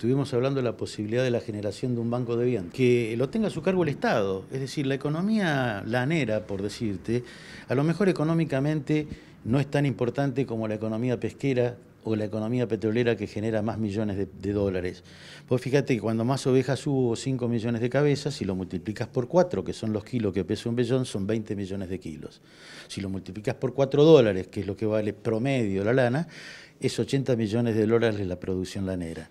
Estuvimos hablando de la posibilidad de la generación de un banco de bienes, que lo tenga a su cargo el Estado. Es decir, la economía lanera, por decirte, a lo mejor económicamente no es tan importante como la economía pesquera o la economía petrolera que genera más millones de, dólares. Pues fíjate que cuando más ovejas hubo 5 millones de cabezas, si lo multiplicas por 4, que son los kilos que pesa un bellón, son 20 millones de kilos. Si lo multiplicas por 4 dólares, que es lo que vale promedio la lana, es 80 millones de dólares la producción lanera.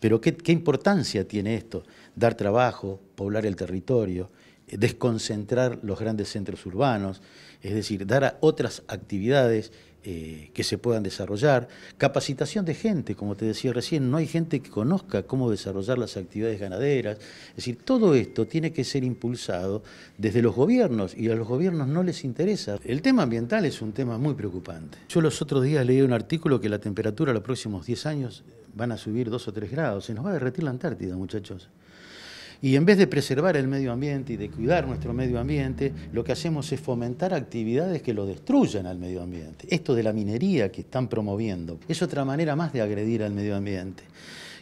Pero ¿qué, qué importancia tiene esto? Dar trabajo, poblar el territorio, eh, desconcentrar los grandes centros urbanos, es decir, dar a otras actividades eh, que se puedan desarrollar, capacitación de gente, como te decía recién, no hay gente que conozca cómo desarrollar las actividades ganaderas, es decir, todo esto tiene que ser impulsado desde los gobiernos y a los gobiernos no les interesa. El tema ambiental es un tema muy preocupante. Yo los otros días leí un artículo que la temperatura los próximos 10 años van a subir 2 o 3 grados, se nos va a derretir la Antártida, muchachos. Y en vez de preservar el medio ambiente y de cuidar nuestro medio ambiente, lo que hacemos es fomentar actividades que lo destruyan al medio ambiente. Esto de la minería que están promoviendo es otra manera más de agredir al medio ambiente.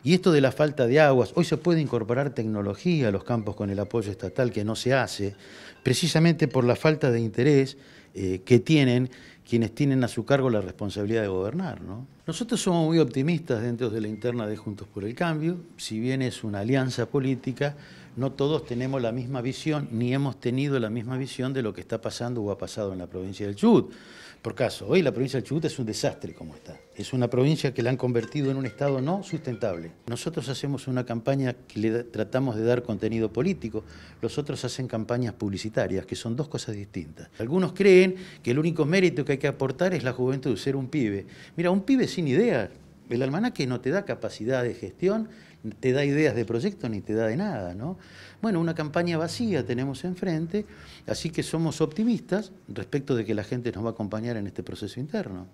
Y esto de la falta de aguas, hoy se puede incorporar tecnología a los campos con el apoyo estatal que no se hace, precisamente por la falta de interés eh, que tienen quienes tienen a su cargo la responsabilidad de gobernar. Nosotros somos muy optimistas dentro de la interna de Juntos por el Cambio, si bien es una alianza política, no todos tenemos la misma visión, ni hemos tenido la misma visión de lo que está pasando o ha pasado en la provincia del Chubut. Por caso, hoy la provincia del Chubut es un desastre como está. Es una provincia que la han convertido en un estado no sustentable. Nosotros hacemos una campaña que le tratamos de dar contenido político, los otros hacen campañas publicitarias, que son dos cosas distintas. Algunos creen que el único mérito que hay que aportar es la juventud, ser un pibe. Mira, un pibe sin idea el almanaque no te da capacidad de gestión, te da ideas de proyecto ni te da de nada, ¿no? Bueno, una campaña vacía tenemos enfrente, así que somos optimistas respecto de que la gente nos va a acompañar en este proceso interno.